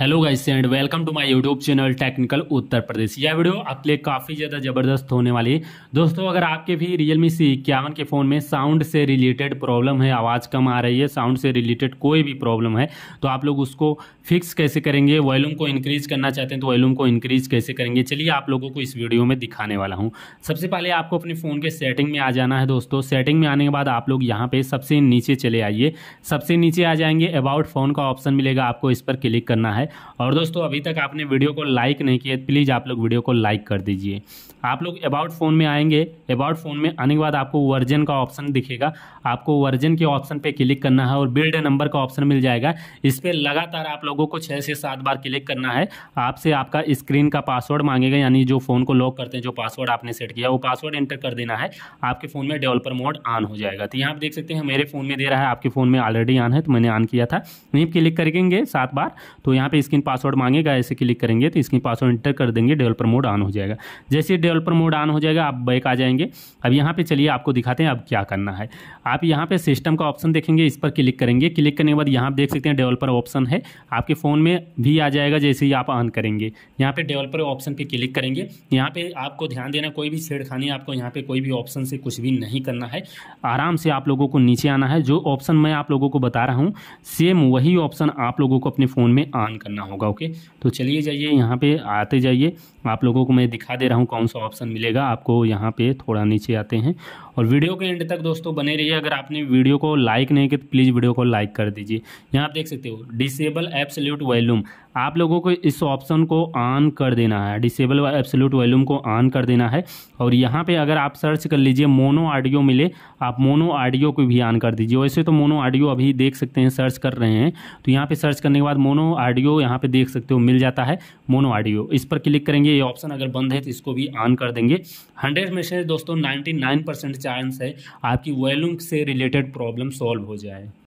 hello guys and welcome to my YouTube channel technical Uttar Pradesh यह video आपके लिए काफ़ी ज़्यादा ज़बरदस्त होने वाली है दोस्तों अगर आपके भी रियल मी सी इक्यावन के फ़ोन में साउंड से रिलेटेड प्रॉब्लम है आवाज़ कम आ रही है साउंड से रिलेटेड कोई भी प्रॉब्लम है तो आप लोग उसको फिक्स कैसे करेंगे वॉल्यूम को इंक्रीज करना चाहते हैं तो वॉल्यूम को इंक्रीज कैसे करेंगे चलिए आप लोगों को इस वीडियो में दिखाने वाला हूँ सबसे पहले आपको अपने फ़ोन के सेटिंग में आ जाना है दोस्तों सेटिंग में आने के बाद आप लोग यहाँ पर सबसे नीचे चले आइए सबसे नीचे आ जाएंगे अबाउट फ़ोन का ऑप्शन मिलेगा आपको इस पर क्लिक करना है और दोस्तों अभी तक आपने वीडियो को लाइक नहीं किया प्लीज़ आप लोग वीडियो को लाइक कर दीजिए आप लोग अबाउट फ़ोन में आएंगे अबाउट फ़ोन में आने के बाद आपको वर्जन का ऑप्शन दिखेगा आपको वर्जन के ऑप्शन पर क्लिक करना है और बिल्ड नंबर का ऑप्शन मिल जाएगा इस पर लगातार आप लोगों को छः से सात बार क्लिक करना है आपसे आपका स्क्रीन का पासवर्ड मांगेगा यानी जो फ़ोन को लॉक करते हैं जो पासवर्ड आपने सेट किया वो पासवर्ड एंटर कर देना है आपके फ़ोन में डेवलपर मोड ऑन हो जाएगा तो यहाँ आप देख सकते हैं मेरे फ़ोन में दे रहा है आपके फ़ोन में ऑलरेडी ऑन है तो मैंने ऑन किया था नहीं क्लिक करेंगे सात बार तो यहाँ पे पे स्क्रीन पासवर्ड मांगेगा ऐसे क्लिक करेंगे तो स्क्रीन पासवर्ड इंटर कर देंगे डेवलपर मोड ऑन हो जाएगा जैसे डेवलपर मोड ऑन हो जाएगा आप बैक आ जाएंगे अब यहाँ पे चलिए आपको दिखाते हैं अब क्या करना है आप यहाँ पे सिस्टम का ऑप्शन देखेंगे इस पर क्लिक करेंगे क्लिक करने के बाद यहाँ देख सकते हैं डेवलपर ऑप्शन है आपके फ़ोन में भी आ जाएगा जैसे ही आप ऑन करेंगे यहाँ पर डेवलपर ऑप्शन पर क्लिक करेंगे यहाँ पर आपको ध्यान देना कोई भी छेड़खानी आपको यहाँ पर कोई भी ऑप्शन से कुछ भी नहीं करना है आराम से आप लोगों को नीचे आना है जो ऑप्शन मैं आप लोगों को बता रहा हूँ सेम वही ऑप्शन आप लोगों को अपने फ़ोन में ऑन करना होगा ओके तो चलिए जाइए यहाँ पे आते जाइए आप लोगों को मैं दिखा दे रहा हूँ कौन सा ऑप्शन मिलेगा आपको यहाँ पे थोड़ा नीचे आते हैं और वीडियो के एंड तक दोस्तों बने रहिए अगर आपने वीडियो को लाइक नहीं किया तो प्लीज़ वीडियो को लाइक कर दीजिए यहाँ आप देख सकते हो डिसेबल एप्सल्यूट वॉल्यूम आप लोगों को इस ऑप्शन को ऑन कर देना है डिसेबल एप्सल्यूट वॉल्यूम को ऑन कर देना है और यहाँ पर अगर आप सर्च कर लीजिए मोनो ऑडियो मिले आप मोनो ऑडियो को भी ऑन कर दीजिए वैसे तो मोनो ऑडियो अभी देख सकते हैं सर्च कर रहे हैं तो यहाँ पर सर्च करने के बाद मोनो ऑडियो ऑडियो यहाँ पे देख सकते हो मिल जाता है मोनो ऑडियो इस पर क्लिक करेंगे ये ऑप्शन अगर बंद है तो इसको भी ऑन कर देंगे हंड्रेड में से दोस्तों नाइन्टी परसेंट चांस है आपकी वॉल्यूम से रिलेटेड प्रॉब्लम सॉल्व हो जाए